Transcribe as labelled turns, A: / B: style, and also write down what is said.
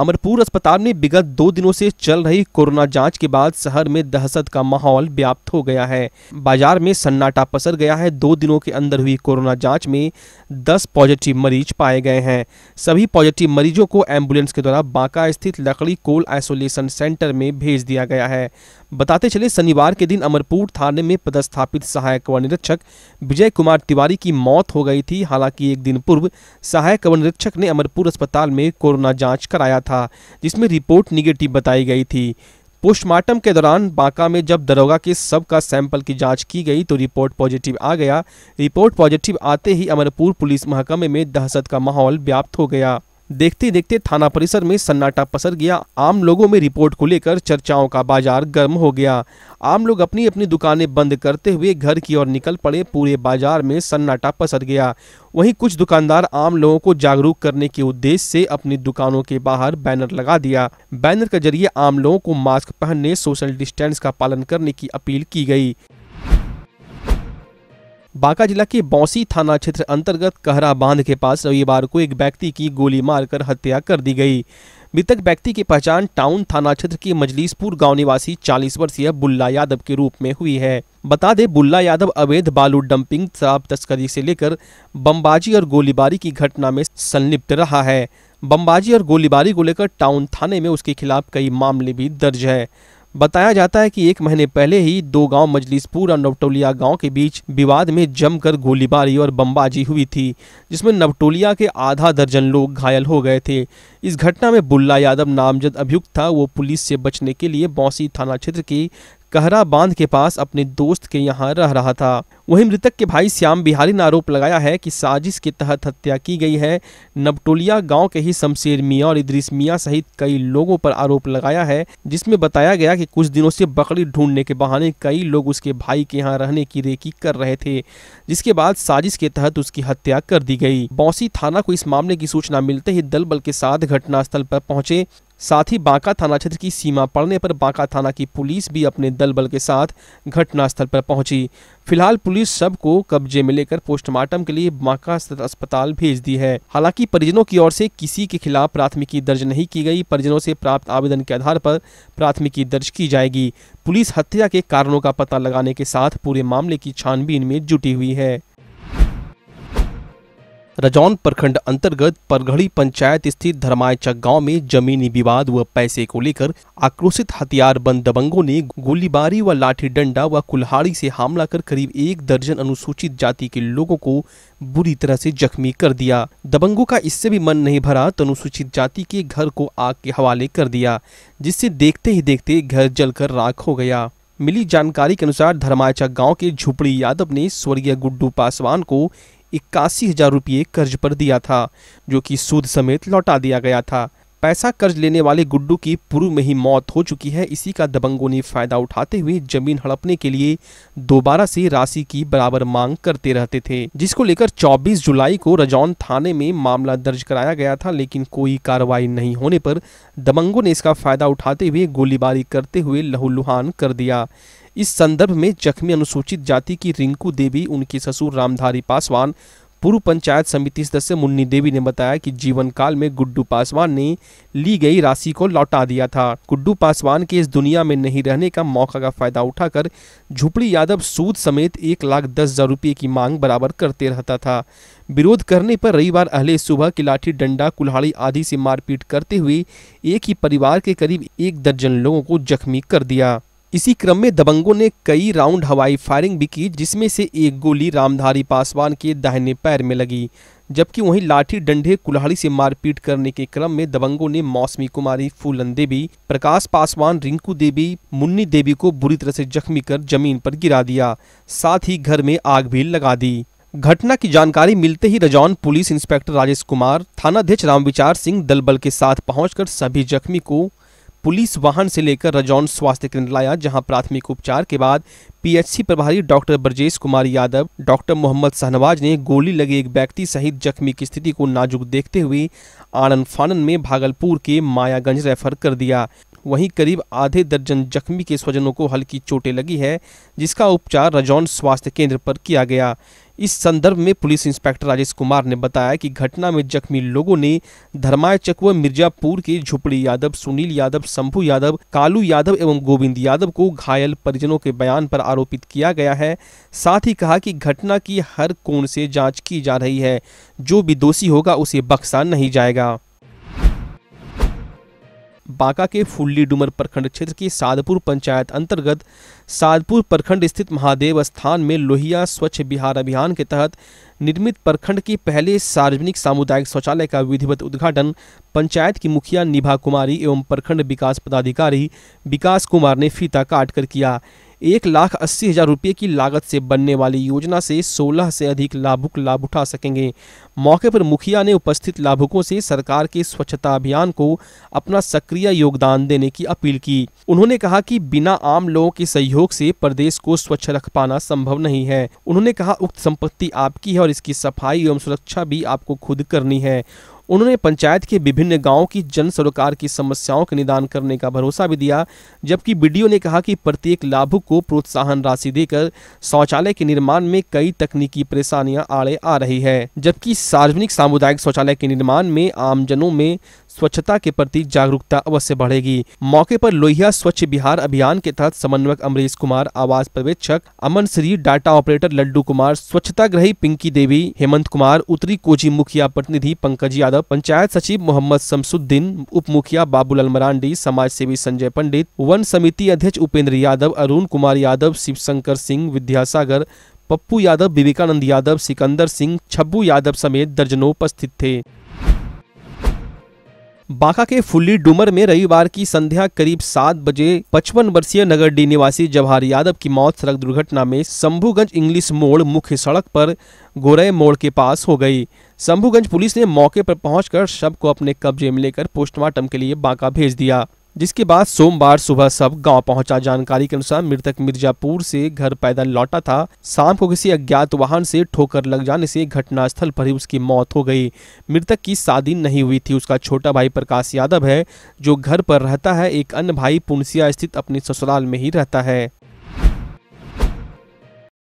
A: अमरपुर अस्पताल में विगत दो दिनों से चल रही कोरोना जांच के बाद शहर में दहशत का माहौल व्याप्त हो गया है बाजार में सन्नाटा पसर गया है दो दिनों के अंदर हुई कोरोना जांच में 10 पॉजिटिव मरीज पाए गए हैं सभी पॉजिटिव मरीजों को एम्बुलेंस के द्वारा बांका स्थित लकड़ी कोल आइसोलेशन सेंटर में भेज दिया गया है बताते चले शनिवार के दिन अमरपुर थाने में पदस्थापित सहायक वन निरीक्षक विजय कुमार तिवारी की मौत हो गई थी हालांकि एक दिन पूर्व सहायक वन निरीक्षक ने अमरपुर अस्पताल में कोरोना जाँच कराया था जिसमें रिपोर्ट निगेटिव बताई गई थी पोस्टमार्टम के दौरान बांका में जब दरोगा के सब का सैंपल की जांच की गई तो रिपोर्ट पॉजिटिव आ गया रिपोर्ट पॉजिटिव आते ही अमरपुर पुलिस महकमे में दहशत का माहौल व्याप्त हो गया देखते देखते थाना परिसर में सन्नाटा पसर गया आम लोगों में रिपोर्ट को लेकर चर्चाओं का बाजार गर्म हो गया आम लोग अपनी अपनी दुकानें बंद करते हुए घर की ओर निकल पड़े पूरे बाजार में सन्नाटा पसर गया वहीं कुछ दुकानदार आम लोगों को जागरूक करने के उद्देश्य से अपनी दुकानों के बाहर बैनर लगा दिया बैनर के जरिए आम लोगों को मास्क पहनने सोशल डिस्टेंस का पालन करने की अपील की गयी बांका जिला के बौसी थाना क्षेत्र अंतर्गत कहरा बांध के पास रविवार को एक व्यक्ति की गोली मारकर हत्या कर दी गई मृतक व्यक्ति की पहचान टाउन थाना क्षेत्र के मजलिसपुर गांव निवासी 40 वर्षीय बुल्ला यादव के रूप में हुई है बता दें बुल्ला यादव अवैध बालू डंपिंग शराब तस्करी से लेकर बमबाजी और गोलीबारी की घटना में संलिप्त रहा है बमबाजी और गोलीबारी को लेकर टाउन थाने में उसके खिलाफ कई मामले भी दर्ज है बताया जाता है कि एक महीने पहले ही दो गांव मजलिसपुर और नवटोलिया गांव के बीच विवाद में जमकर गोलीबारी और बमबाजी हुई थी जिसमें नवटोलिया के आधा दर्जन लोग घायल हो गए थे इस घटना में बुल्ला यादव नामजद अभियुक्त था वो पुलिस से बचने के लिए बौसी थाना क्षेत्र की कहरा बांध के पास अपने दोस्त के यहाँ रह रहा था वहीं मृतक के भाई श्याम बिहारी ने आरोप लगाया है कि साजिश के तहत हत्या की गई है नबटोलिया गांव के ही शमशेर मियाँ और इद्रिस मियाँ सहित कई लोगों पर आरोप लगाया है जिसमें बताया गया कि कुछ दिनों से बकरी ढूंढने के बहाने कई लोग उसके भाई के यहाँ रहने की रेकी कर रहे थे जिसके बाद साजिश के तहत उसकी हत्या कर दी गई बौसी थाना को इस मामले की सूचना मिलते ही दल बल के साथ घटनास्थल पर पहुंचे साथ ही बांका थाना क्षेत्र की सीमा पड़ने पर बांका थाना की पुलिस भी अपने दल बल के साथ घटनास्थल पर पहुंची फिलहाल पुलिस सब को कब्जे में लेकर पोस्टमार्टम के लिए बांका अस्पताल भेज दी है हालांकि परिजनों की ओर से किसी के खिलाफ प्राथमिकी दर्ज नहीं की गई परिजनों से प्राप्त आवेदन के आधार पर प्राथमिकी दर्ज की जाएगी पुलिस हत्या के कारणों का पता लगाने के साथ पूरे मामले की छानबीन में जुटी हुई है रजौन प्रखंड अंतर्गत परघड़ी पंचायत स्थित धर्मायचक गांव में जमीनी विवाद व पैसे को लेकर आक्रोशित हथियारबंद दबंगों ने गोलीबारी व लाठी डंडा व कुल्हाड़ी से हमला कर करीब एक दर्जन अनुसूचित जाति के लोगों को बुरी तरह से जख्मी कर दिया दबंगों का इससे भी मन नहीं भरा तो अनुसूचित जाति के घर को आग के हवाले कर दिया जिससे देखते ही देखते घर जल राख हो गया मिली जानकारी के अनुसार धर्माचक गांव के झुपड़ी यादव ने स्वर्गीय गुड्डू पासवान को इक्यासी हजार रुपये कर्ज पर दिया था जो कि सूद समेत लौटा दिया गया था पैसा कर्ज लेने वाले गुड्डू की पूर्व में ही मौत हो चुकी है इसी का दबंगों ने फायदा उठाते हुए जमीन हड़पने के लिए दोबारा से राशि की बराबर मांग करते रहते थे जिसको लेकर 24 जुलाई को रजौन थाने में मामला दर्ज कराया गया था लेकिन कोई कार्रवाई नहीं होने पर दबंगों ने इसका फायदा उठाते हुए गोलीबारी करते हुए लहूलुहान कर दिया इस संदर्भ में जख्मी अनुसूचित जाति की रिंकू देवी उनके ससुर रामधारी पासवान पूर्व पंचायत समिति सदस्य मुन्नी देवी ने बताया कि जीवन काल में गुड्डू पासवान ने ली गई राशि को लौटा दिया था गुड्डू पासवान के इस दुनिया में नहीं रहने का मौका का फायदा उठाकर झुपड़ी यादव सूद समेत एक लाख दस हजार रुपये की मांग बराबर करते रहता था विरोध करने पर रविवार अहले सुबह की लाठी डंडा कुल्हाड़ी आदि से मारपीट करते हुए एक ही परिवार के करीब एक दर्जन लोगों को जख्मी कर दिया इसी क्रम में दबंगों ने कई राउंड हवाई फायरिंग भी की जिसमें से एक गोली रामधारी पासवान के दाहिने पैर में लगी जबकि वहीं लाठी डंडे कुल्हाड़ी से मारपीट करने के क्रम में दबंगों ने मौसमी कुमारी फूलन देवी प्रकाश पासवान रिंकू देवी मुन्नी देवी को बुरी तरह से जख्मी कर जमीन पर गिरा दिया साथ ही घर में आग भी लगा दी घटना की जानकारी मिलते ही रजौन पुलिस इंस्पेक्टर राजेश कुमार थानाध्यक्ष रामविचार सिंह दलबल के साथ पहुंचकर सभी जख्मी को पुलिस वाहन से लेकर रजौन स्वास्थ्य केंद्र लाया जहां प्राथमिक उपचार के बाद पीएचसी प्रभारी डॉक्टर ब्रजेश कुमार यादव डॉक्टर मोहम्मद शहनवाज ने गोली लगे एक व्यक्ति सहित जख्मी की स्थिति को नाजुक देखते हुए आनंद फानन में भागलपुर के मायागंज रेफर कर दिया वहीं करीब आधे दर्जन जख्मी के स्वजनों को हल्की चोटें लगी है जिसका उपचार रजौन स्वास्थ्य केंद्र पर किया गया इस संदर्भ में पुलिस इंस्पेक्टर राजेश कुमार ने बताया कि घटना में जख्मी लोगों ने धर्माय चकुआ मिर्जापुर के झुपड़ी यादव सुनील यादव शंभू यादव कालू यादव एवं गोविंद यादव को घायल परिजनों के बयान पर आरोपित किया गया है साथ ही कहा कि घटना की हर कोण से जांच की जा रही है जो भी दोषी होगा उसे बख्शा नहीं जाएगा बांका के फुल्ली डुमर प्रखंड क्षेत्र की साधपुर पंचायत अंतर्गत साधपुर प्रखंड स्थित महादेव स्थान में लोहिया स्वच्छ बिहार अभियान के तहत निर्मित प्रखंड की पहले सार्वजनिक सामुदायिक शौचालय का विधिवत उद्घाटन पंचायत की मुखिया निभा कुमारी एवं प्रखंड विकास पदाधिकारी विकास कुमार ने फीता काट कर किया एक लाख अस्सी हजार रुपये की लागत से बनने वाली योजना से सोलह से अधिक लाभुक लाभ उठा सकेंगे मौके पर मुखिया ने उपस्थित लाभुकों से सरकार के स्वच्छता अभियान को अपना सक्रिय योगदान देने की अपील की उन्होंने कहा कि बिना आम लोगों के सहयोग से प्रदेश को स्वच्छ रख पाना संभव नहीं है उन्होंने कहा उक्त संपत्ति आपकी है और इसकी सफाई एवं सुरक्षा भी आपको खुद करनी है उन्होंने पंचायत के विभिन्न गांवों की जन सरोकार की समस्याओं के निदान करने का भरोसा भी दिया जबकि बीडीओ ने कहा कि प्रत्येक लाभुक को प्रोत्साहन राशि देकर शौचालय के निर्माण में कई तकनीकी परेशानियां आड़े आ रही है जबकि सार्वजनिक सामुदायिक शौचालय के निर्माण में आमजनों में स्वच्छता के प्रति जागरूकता अवश्य बढ़ेगी मौके पर लोहिया स्वच्छ बिहार अभियान के तहत समन्वयक अमरीश कुमार आवास पर्यवेक्षक अमन श्री डाटा ऑपरेटर लड्डू कुमार स्वच्छता ग्रही पिंकी देवी हेमंत कुमार उत्तरी कोची मुखिया प्रतिनिधि पंकज यादव यादव पंचायत सचिव मोहम्मद शमसुद्दीन उप मुखिया बाबूलाल मरांडी समाज सेवी संजय पंडित वन समिति अध्यक्ष उपेंद्र यादव अरुण कुमार यादव शिवशंकर सिंह विद्यासागर पप्पू यादव विवेकानंद यादव सिकंदर सिंह छब्बू यादव समेत दर्जनों उपस्थित थे बांका के फुल्ली डुमर में रविवार की संध्या करीब सात बजे पचपन वर्षीय नगर डी निवासी जवाहर यादव की मौत सड़क दुर्घटना में शंभुगंज इंग्लिश मोड़ मुख्य सड़क पर गोरे मोड़ के पास हो गई शंभुगंज पुलिस ने मौके पर पहुंचकर शव को अपने कब्जे में लेकर पोस्टमार्टम के लिए बांका भेज दिया जिसके बाद सोमवार सुबह सब गांव पहुंचा जानकारी के अनुसार मृतक मिर्जापुर से घर पैदल लौटा था शाम को किसी अज्ञात वाहन से ठोकर लग जाने से घटनास्थल पर ही उसकी मौत हो गई मृतक की शादी नहीं हुई थी उसका छोटा भाई प्रकाश यादव है जो घर पर रहता है एक अन्य भाई पुनसिया स्थित अपने ससुराल में ही रहता है